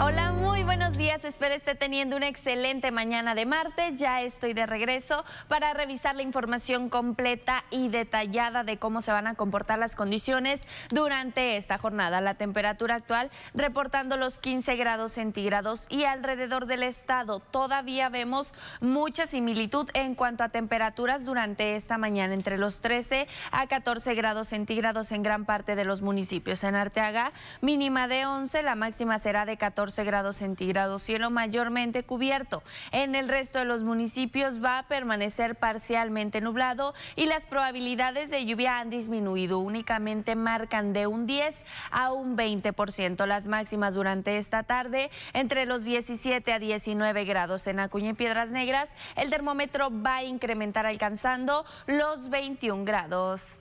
Hola, muy buenos días. Espero esté teniendo una excelente mañana de martes. Ya estoy de regreso para revisar la información completa y detallada de cómo se van a comportar las condiciones durante esta jornada. La temperatura actual reportando los 15 grados centígrados y alrededor del estado todavía vemos mucha similitud en cuanto a temperaturas durante esta mañana, entre los 13 a 14 grados centígrados en gran parte de los municipios. En Arteaga, mínima de 11, la máxima será de 14 14 grados centígrados, cielo mayormente cubierto. En el resto de los municipios va a permanecer parcialmente nublado y las probabilidades de lluvia han disminuido, únicamente marcan de un 10 a un 20%. Las máximas durante esta tarde entre los 17 a 19 grados en Acuña y Piedras Negras, el termómetro va a incrementar alcanzando los 21 grados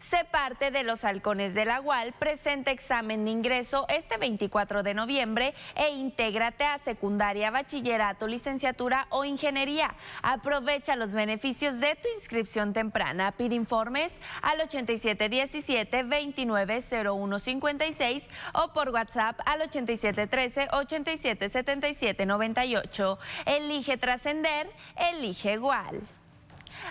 se parte de los halcones de la UAL, presenta examen de ingreso este 24 de noviembre e intégrate a secundaria, bachillerato, licenciatura o ingeniería. Aprovecha los beneficios de tu inscripción temprana. Pide informes al 8717-290156 o por WhatsApp al 8713-877798. Elige trascender, elige igual.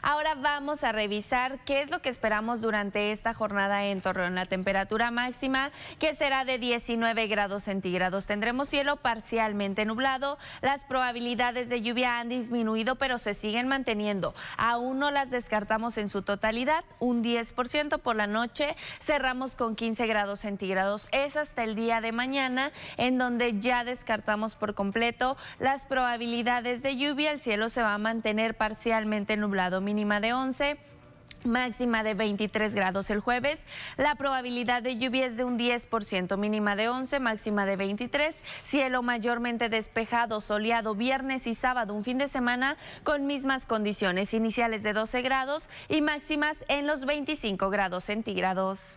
Ahora vamos a revisar qué es lo que esperamos durante esta jornada en Torreón. La temperatura máxima que será de 19 grados centígrados. Tendremos cielo parcialmente nublado. Las probabilidades de lluvia han disminuido, pero se siguen manteniendo. Aún no las descartamos en su totalidad. Un 10% por la noche. Cerramos con 15 grados centígrados. Es hasta el día de mañana en donde ya descartamos por completo las probabilidades de lluvia. El cielo se va a mantener parcialmente nublado mínima de 11 máxima de 23 grados el jueves. La probabilidad de lluvia es de un 10%, mínima de 11, máxima de 23. Cielo mayormente despejado, soleado viernes y sábado, un fin de semana con mismas condiciones iniciales de 12 grados y máximas en los 25 grados centígrados.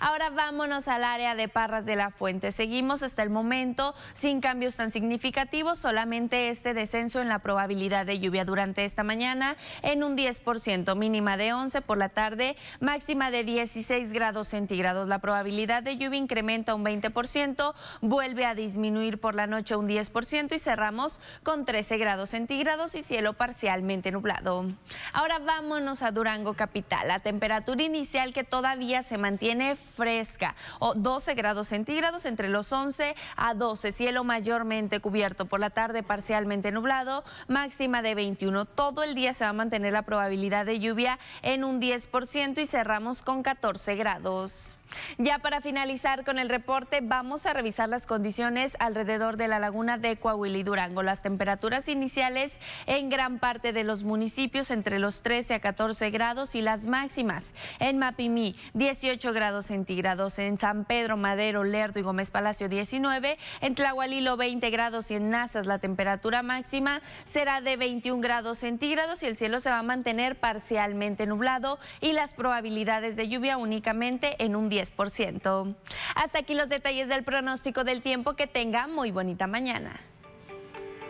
Ahora vámonos al área de Parras de la Fuente. Seguimos hasta el momento sin cambios tan significativos, solamente este descenso en la probabilidad de lluvia durante esta mañana en un 10%, mínima de 11 por la tarde, máxima de 16 grados centígrados. La probabilidad de lluvia incrementa un 20%, vuelve a disminuir por la noche un 10% y cerramos con 13 grados centígrados y cielo parcialmente nublado. Ahora vámonos a Durango Capital. La temperatura inicial que todavía se mantiene fresca, o 12 grados centígrados entre los 11 a 12, cielo mayormente cubierto, por la tarde parcialmente nublado, máxima de 21. Todo el día se va a mantener la probabilidad de lluvia en un 10% y cerramos con 14 grados. Ya para finalizar con el reporte, vamos a revisar las condiciones alrededor de la laguna de Coahuila y Durango. Las temperaturas iniciales en gran parte de los municipios entre los 13 a 14 grados y las máximas en Mapimí 18 grados centígrados, en San Pedro, Madero, Lerdo y Gómez Palacio 19, en Tlahualilo 20 grados y en Nazas la temperatura máxima será de 21 grados centígrados y el cielo se va a mantener parcialmente nublado y las probabilidades de lluvia únicamente en un día hasta aquí los detalles del pronóstico del tiempo. Que tenga muy bonita mañana.